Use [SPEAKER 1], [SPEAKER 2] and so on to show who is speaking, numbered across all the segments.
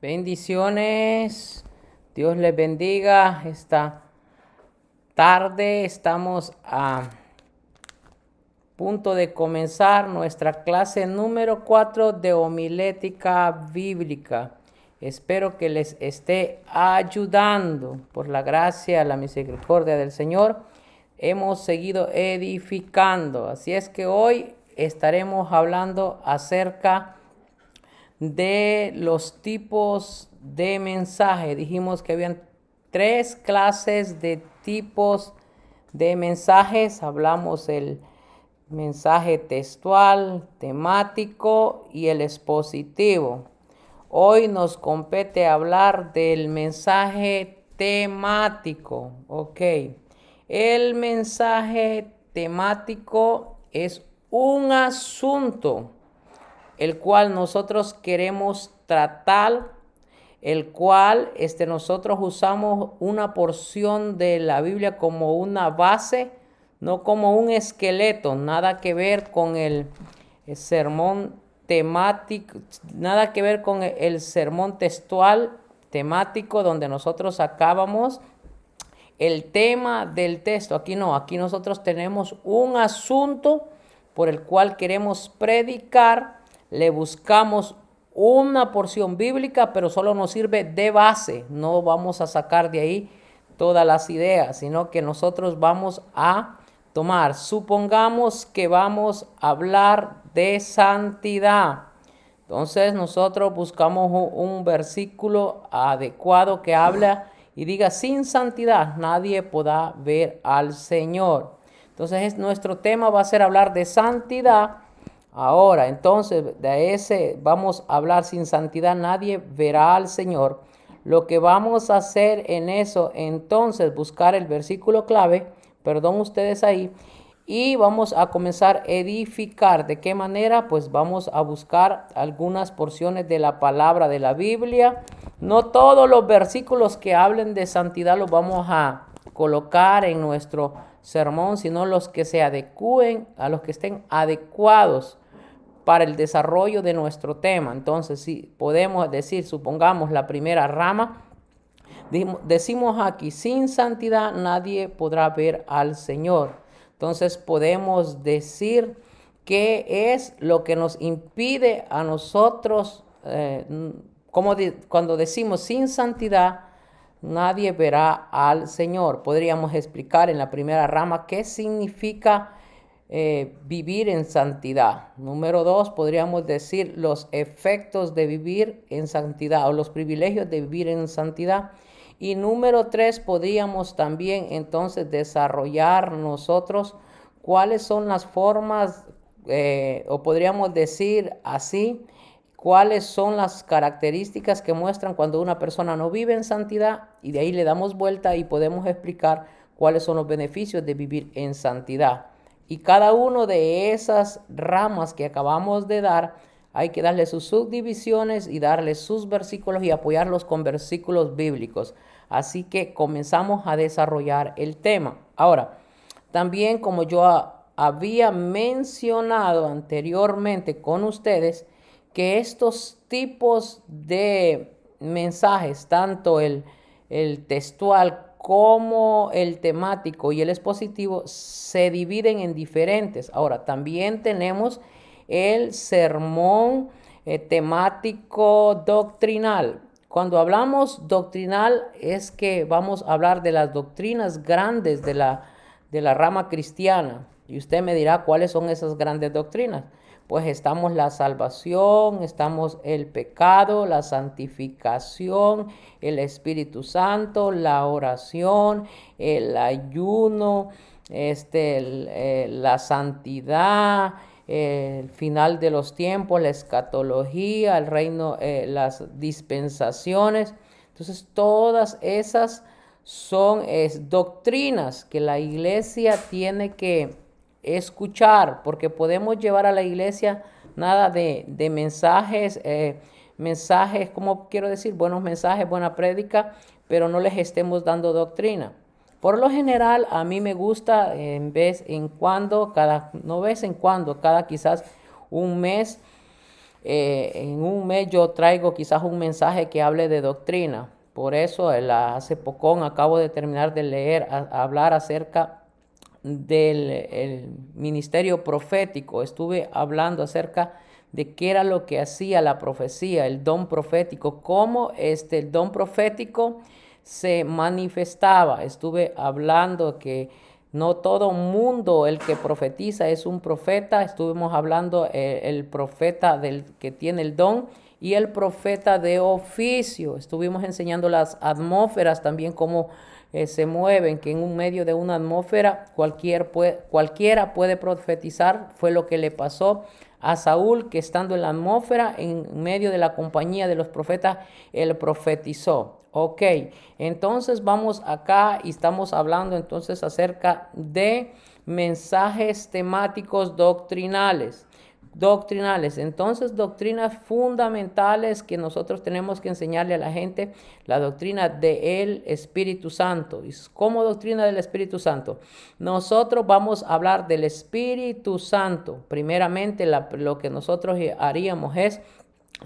[SPEAKER 1] Bendiciones. Dios les bendiga. Esta tarde estamos a punto de comenzar nuestra clase número 4 de homilética bíblica. Espero que les esté ayudando por la gracia, la misericordia del Señor. Hemos seguido edificando. Así es que hoy estaremos hablando acerca de los tipos de mensaje. Dijimos que habían tres clases de tipos de mensajes. Hablamos el mensaje textual, temático y el expositivo. Hoy nos compete hablar del mensaje temático. Ok. El mensaje temático es un asunto el cual nosotros queremos tratar, el cual este, nosotros usamos una porción de la Biblia como una base, no como un esqueleto, nada que ver con el, sermón temático, nada que ver con el, el sermón textual temático donde nosotros sacábamos el tema del texto. Aquí no, aquí nosotros tenemos un asunto por el cual queremos predicar le buscamos una porción bíblica, pero solo nos sirve de base. No vamos a sacar de ahí todas las ideas, sino que nosotros vamos a tomar. Supongamos que vamos a hablar de santidad. Entonces nosotros buscamos un versículo adecuado que habla y diga, sin santidad nadie podrá ver al Señor. Entonces nuestro tema va a ser hablar de santidad Ahora, entonces, de ese vamos a hablar sin santidad, nadie verá al Señor. Lo que vamos a hacer en eso, entonces, buscar el versículo clave, perdón ustedes ahí, y vamos a comenzar a edificar. ¿De qué manera? Pues vamos a buscar algunas porciones de la palabra de la Biblia. No todos los versículos que hablen de santidad los vamos a colocar en nuestro sermón, sino los que se adecúen, a los que estén adecuados para el desarrollo de nuestro tema. Entonces, si podemos decir, supongamos la primera rama, decimos aquí, sin santidad nadie podrá ver al Señor. Entonces, podemos decir qué es lo que nos impide a nosotros, eh, cuando decimos sin santidad, nadie verá al Señor. Podríamos explicar en la primera rama qué significa eh, vivir en santidad. Número dos, podríamos decir los efectos de vivir en santidad o los privilegios de vivir en santidad. Y número tres, podríamos también entonces desarrollar nosotros cuáles son las formas, eh, o podríamos decir así, cuáles son las características que muestran cuando una persona no vive en santidad y de ahí le damos vuelta y podemos explicar cuáles son los beneficios de vivir en santidad. Y cada una de esas ramas que acabamos de dar, hay que darle sus subdivisiones y darle sus versículos y apoyarlos con versículos bíblicos. Así que comenzamos a desarrollar el tema. Ahora, también como yo había mencionado anteriormente con ustedes, que estos tipos de mensajes, tanto el, el textual cómo el temático y el expositivo se dividen en diferentes. Ahora, también tenemos el sermón eh, temático doctrinal. Cuando hablamos doctrinal es que vamos a hablar de las doctrinas grandes de la, de la rama cristiana. Y usted me dirá cuáles son esas grandes doctrinas pues estamos la salvación, estamos el pecado, la santificación, el Espíritu Santo, la oración, el ayuno, este, eh, la santidad, el final de los tiempos, la escatología, el reino, eh, las dispensaciones. Entonces, todas esas son es, doctrinas que la iglesia tiene que escuchar, porque podemos llevar a la iglesia nada de, de mensajes, eh, mensajes, ¿cómo quiero decir? Buenos mensajes, buena prédica, pero no les estemos dando doctrina. Por lo general, a mí me gusta en vez en cuando, cada, no vez en cuando, cada quizás un mes, eh, en un mes yo traigo quizás un mensaje que hable de doctrina. Por eso hace poco acabo de terminar de leer, hablar acerca del ministerio profético, estuve hablando acerca de qué era lo que hacía la profecía, el don profético, cómo este el don profético se manifestaba. Estuve hablando que no todo mundo el que profetiza es un profeta. Estuvimos hablando eh, el profeta del que tiene el don y el profeta de oficio. Estuvimos enseñando las atmósferas también, cómo eh, se mueven, que en un medio de una atmósfera cualquier cualquiera puede profetizar. Fue lo que le pasó a Saúl, que estando en la atmósfera, en medio de la compañía de los profetas, él profetizó. Ok, entonces vamos acá y estamos hablando entonces acerca de mensajes temáticos doctrinales doctrinales. Entonces, doctrinas fundamentales que nosotros tenemos que enseñarle a la gente, la doctrina del Espíritu Santo. ¿Y cómo doctrina del Espíritu Santo? Nosotros vamos a hablar del Espíritu Santo. Primeramente, lo que nosotros haríamos es...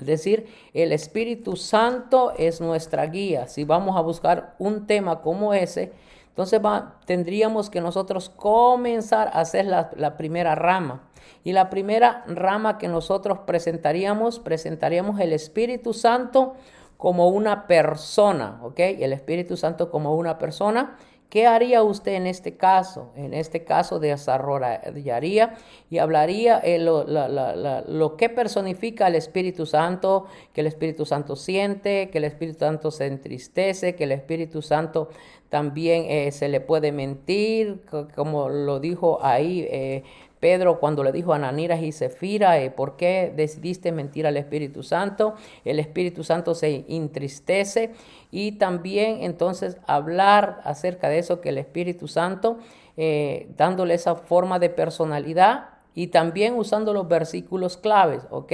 [SPEAKER 1] decir, el Espíritu Santo es nuestra guía. Si vamos a buscar un tema como ese, entonces tendríamos que nosotros comenzar a hacer la, la, primera rama. Y la primera rama que nosotros presentaríamos, presentaríamos el Espíritu Santo como una persona, ¿ok? El Espíritu Santo como una persona ¿Qué haría usted en este caso? En este caso desarrollaría y hablaría eh, lo que personifica el Espíritu Santo, que el Espíritu Santo siente, que el Espíritu Santo se entristece, que el Espíritu Santo también eh, se le puede mentir, como lo dijo ahí. Eh, Pedro cuando le dijo a Ananías y Zefira, eh, ¿por qué decidiste mentir al Espíritu Santo? El Espíritu Santo se entristece y también entonces hablar acerca de eso que el Espíritu Santo, eh, dándole esa forma de personalidad, y también usando los versículos claves, ¿ok?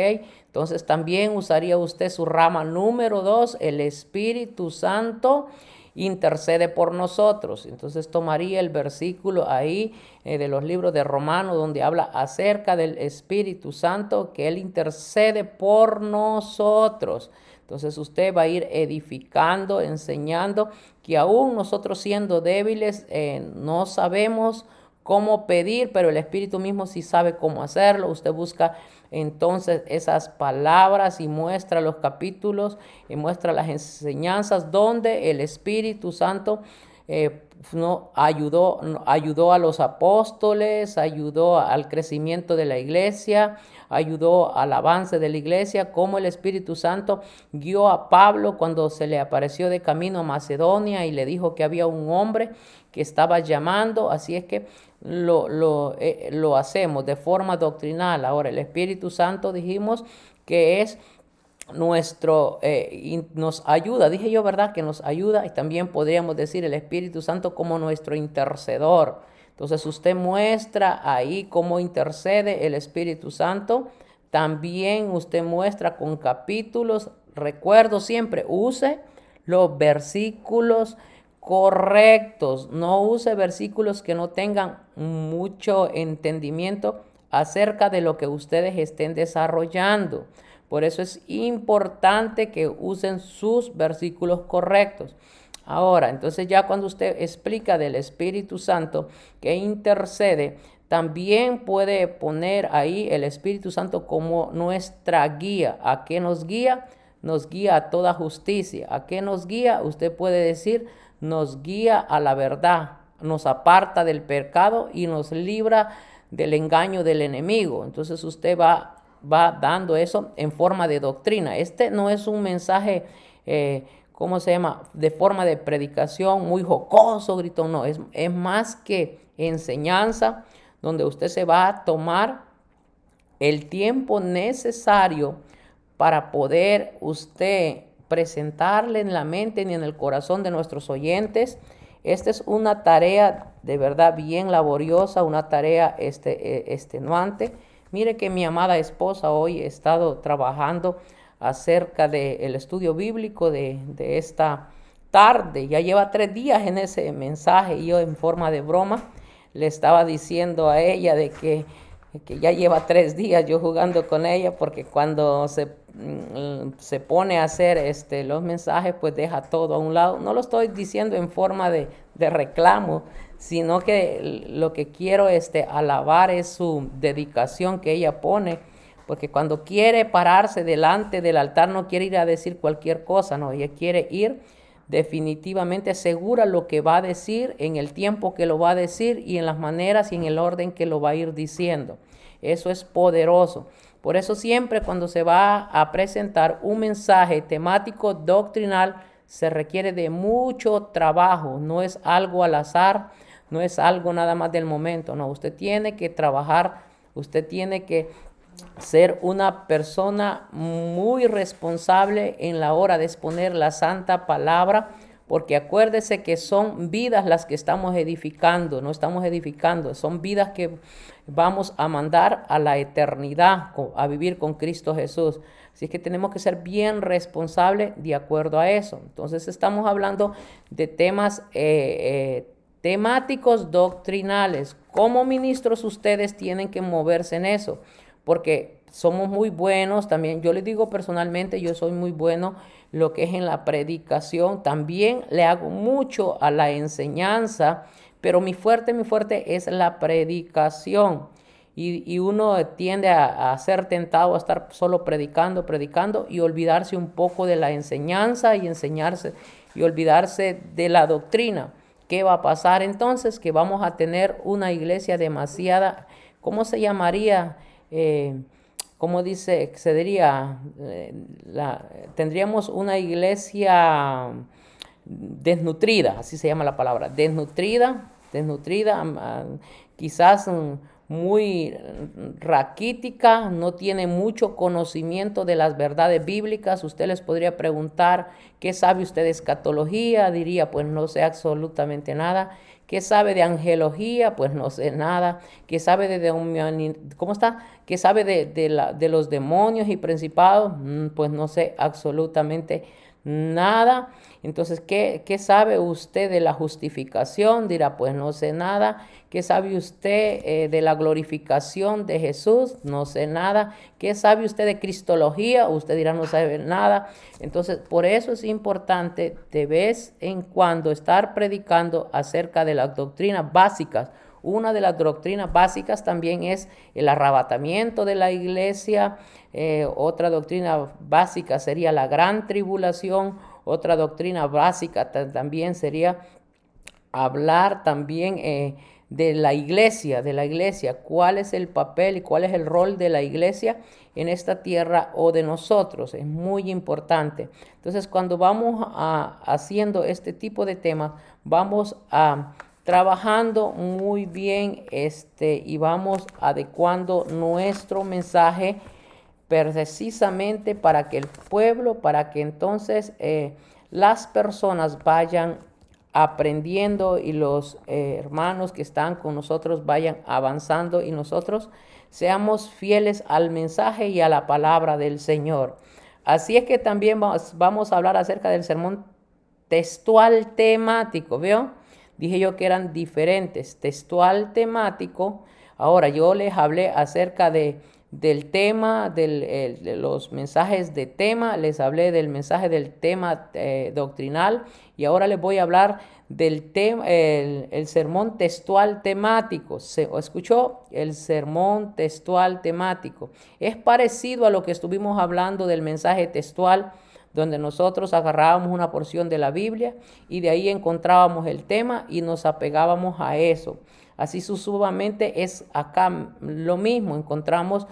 [SPEAKER 1] Entonces también usaría usted su rama número dos, el Espíritu Santo intercede por nosotros. Entonces tomaría el versículo ahí eh, de los libros de Romanos donde habla acerca del Espíritu Santo que Él intercede por nosotros. Entonces usted va a ir edificando, enseñando que aún nosotros siendo débiles eh, no sabemos cómo pedir, pero el Espíritu mismo sí sabe cómo hacerlo. Usted busca entonces esas palabras y muestra los capítulos y muestra las enseñanzas donde el Espíritu Santo eh, no, ayudó, ayudó a los apóstoles, ayudó al crecimiento de la iglesia, ayudó al avance de la iglesia, como el Espíritu Santo guió a Pablo cuando se le apareció de camino a Macedonia y le dijo que había un hombre que estaba llamando, así es que eh, lo, hacemos de forma doctrinal. Ahora, el Espíritu Santo dijimos que es nuestro y eh, nos ayuda, dije yo verdad que nos ayuda y también podríamos decir el Espíritu Santo como nuestro intercedor. Entonces usted muestra ahí cómo intercede el Espíritu Santo, también usted muestra con capítulos, recuerdo siempre, use los versículos correctos. No use versículos que no tengan mucho entendimiento acerca de lo que ustedes estén desarrollando. Por eso es importante que usen sus versículos correctos. Ahora, entonces ya cuando usted explica del Espíritu Santo que intercede, también puede poner ahí el Espíritu Santo como nuestra guía. ¿A qué nos guía? Nos guía a toda justicia. ¿A qué nos guía? Usted puede decir, nos guía a la verdad, nos aparta del pecado y nos libra del engaño del enemigo. Entonces usted va, va dando eso en forma de doctrina. Este no es un mensaje, eh, ¿cómo se llama?, de forma de predicación muy jocoso, grito, no, es, es más que enseñanza donde usted se va a tomar el tiempo necesario para poder usted presentarle en la mente ni en el corazón de nuestros oyentes. Esta es una tarea de verdad bien laboriosa, una tarea este, e, extenuante. Mire que mi amada esposa hoy ha estado trabajando acerca del estudio bíblico de, esta tarde. Ya lleva tres días en ese mensaje yo en forma de broma le estaba diciendo a ella de que, que ya lleva tres días yo jugando con ella porque cuando se Mm, se pone a hacer este, los mensajes, pues deja todo a un lado. No lo estoy diciendo en forma de, reclamo, sino que lo que quiero este, alabar es su dedicación que ella pone, porque cuando quiere pararse delante del altar no quiere ir a decir cualquier cosa, no, ella quiere ir definitivamente segura lo que va a decir, en el tiempo que lo va a decir y en las maneras y en el orden que lo va a ir diciendo. Eso es poderoso. Por eso siempre cuando se va a presentar un mensaje temático doctrinal se requiere de mucho trabajo, no es algo al azar, no es algo nada más del momento, no, usted tiene que trabajar, usted tiene que ser una persona muy responsable en la hora de exponer la santa palabra, porque acuérdese que son vidas las que estamos edificando, no estamos edificando, son vidas que vamos a mandar a la eternidad, a vivir con Cristo Jesús. Así que tenemos que ser bien responsables de acuerdo a eso. Entonces estamos hablando de temas eh, eh, temáticos doctrinales. Como ministros ustedes tienen que moverse en eso, porque somos muy buenos también. Yo les digo personalmente, yo soy muy bueno lo que es en la predicación. También le hago mucho a la enseñanza pero mi fuerte, mi fuerte es la predicación. Y, uno tiende a, ser tentado a estar solo predicando, predicando y olvidarse un poco de la enseñanza y enseñarse y olvidarse de la doctrina. ¿Qué va a pasar entonces? Que vamos a tener una iglesia demasiada, ¿cómo se llamaría? Eh, ¿Cómo dice? Se diría, eh, tendríamos una iglesia desnutrida, así se llama la palabra, desnutrida, desnutrida, quizás mm, muy raquítica, no tiene mucho conocimiento de las verdades bíblicas, usted les podría preguntar, ¿qué sabe usted de escatología? Diría, pues no sé absolutamente nada. ¿Qué sabe de angelología? Pues no sé nada. ¿Qué sabe de, de ¿cómo está? ¿Qué sabe de, de, los demonios y principados? Mm, pues no sé absolutamente nada. Entonces, ¿qué, sabe usted de la justificación? Dirá, pues no sé nada. ¿Qué sabe usted eh, de la glorificación de Jesús? No sé nada. ¿Qué sabe usted de Cristología? Usted dirá, no sabe nada. Entonces, por eso es importante de vez en cuando estar predicando acerca de las doctrinas básicas una de las doctrinas básicas también es el arrebatamiento de la iglesia, eh, otra doctrina básica sería la gran tribulación, otra doctrina básica también sería hablar también eh, de la iglesia, de la iglesia, cuál es el papel y cuál es el rol de la iglesia en esta tierra o de nosotros, es muy importante. Entonces, cuando vamos a, haciendo este tipo de temas, vamos a trabajando muy bien este, y vamos adecuando nuestro mensaje precisamente para que el pueblo, para que entonces eh, las personas vayan aprendiendo y los eh, hermanos que están con nosotros vayan avanzando y nosotros seamos fieles al mensaje y a la palabra del Señor. Así es que también vamos, vamos a hablar acerca del sermón textual temático, ¿veo? Dije yo que eran diferentes, textual, temático. Ahora yo les hablé acerca de, del tema, de los mensajes de tema, les hablé del mensaje del tema eh, doctrinal y ahora les voy a hablar del tema, el, sermón textual temático. ¿Se, ¿Escuchó? El sermón textual temático. Es parecido a lo que estuvimos hablando del mensaje textual donde nosotros agarrábamos una porción de la Biblia y de ahí encontrábamos el tema y nos apegábamos a eso. Así sucesivamente es acá lo mismo, encontramos,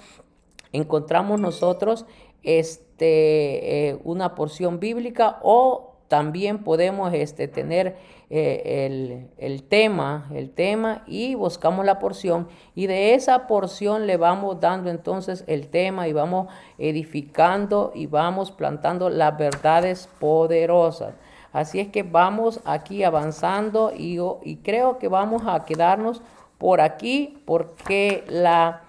[SPEAKER 1] encontramos nosotros este, eh, una porción bíblica o también podemos este, tener eh, el, tema, el tema y buscamos la porción y de esa porción le vamos dando entonces el tema y vamos edificando y vamos plantando las verdades poderosas. Así es que vamos aquí avanzando y, creo que vamos a quedarnos por aquí porque La,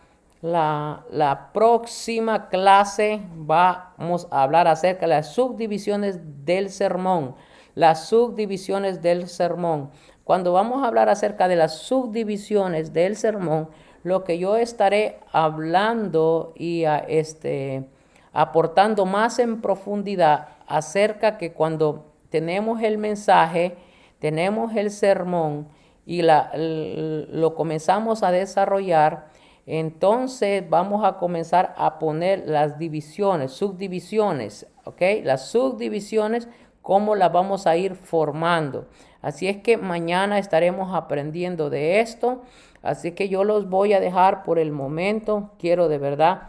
[SPEAKER 1] la, próxima clase vamos a hablar acerca de las subdivisiones del sermón las subdivisiones del sermón. Cuando vamos a hablar acerca de las subdivisiones del sermón, lo que yo estaré hablando y este, aportando más en profundidad acerca que cuando tenemos el mensaje, tenemos el sermón y la, lo comenzamos a desarrollar, entonces vamos a comenzar a poner las divisiones, subdivisiones, ¿ok? Las subdivisiones cómo la vamos a ir formando. Así es que mañana estaremos aprendiendo de esto. Así que yo los voy a dejar por el momento. Quiero de verdad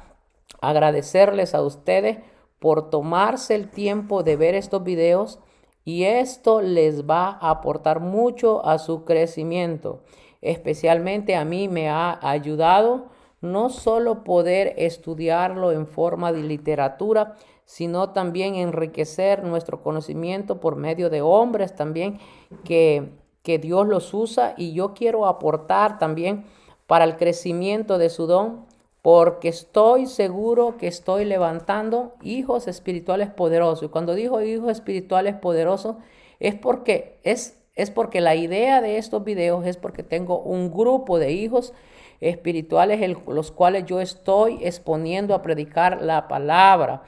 [SPEAKER 1] agradecerles a ustedes por tomarse el tiempo de ver estos videos y esto les va a aportar mucho a su crecimiento. Especialmente a mí me ha ayudado no solo poder estudiarlo en forma de literatura, sino también enriquecer nuestro conocimiento por medio de hombres también que, que Dios los usa y yo quiero aportar también para el crecimiento de su don, porque estoy seguro que estoy levantando hijos espirituales poderosos. Y cuando digo hijos espirituales poderosos, es porque es, es porque la idea de estos videos es porque tengo un grupo de hijos espirituales los cuales yo estoy exponiendo a predicar la palabra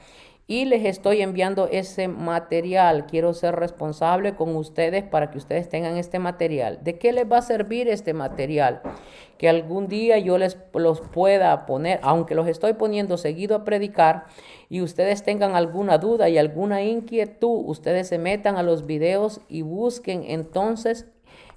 [SPEAKER 1] y les estoy enviando ese material. Quiero ser responsable con ustedes para que ustedes tengan este material. ¿De qué les va a servir este material? Que algún día yo les los pueda poner, aunque los estoy poniendo seguido a predicar y ustedes tengan alguna duda y alguna inquietud, ustedes se metan a los videos y busquen entonces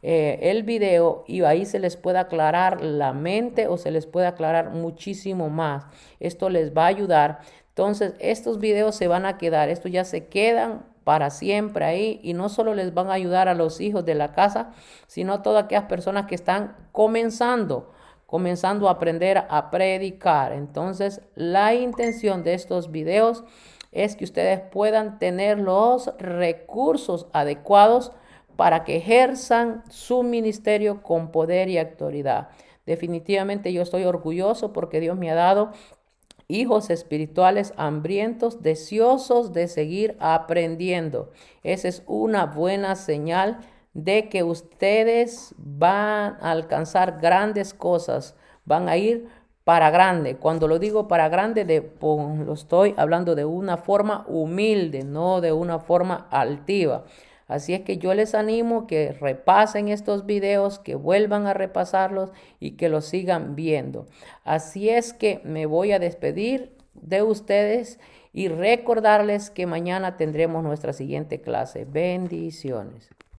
[SPEAKER 1] eh, el video y ahí se les puede aclarar la mente o se les puede aclarar muchísimo más. Esto les va a ayudar. Entonces, estos videos se van a quedar, estos ya se quedan para siempre ahí y no solo les van a ayudar a los hijos de la casa, sino a todas aquellas personas que están comenzando, comenzando a aprender a predicar. Entonces, la intención de estos videos es que ustedes puedan tener los recursos adecuados para que ejerzan su ministerio con poder y autoridad. Definitivamente yo estoy orgulloso porque Dios me ha dado hijos espirituales hambrientos, deseosos de seguir aprendiendo. Esa es una buena señal de que ustedes van a alcanzar grandes cosas, van a ir para grande. Cuando lo digo para grande, de, lo estoy hablando de una forma humilde, no de una forma altiva. Así es que yo les animo que repasen estos videos, que vuelvan a repasarlos y que los sigan viendo. Así es que me voy a despedir de ustedes y recordarles que mañana tendremos nuestra siguiente clase. Bendiciones.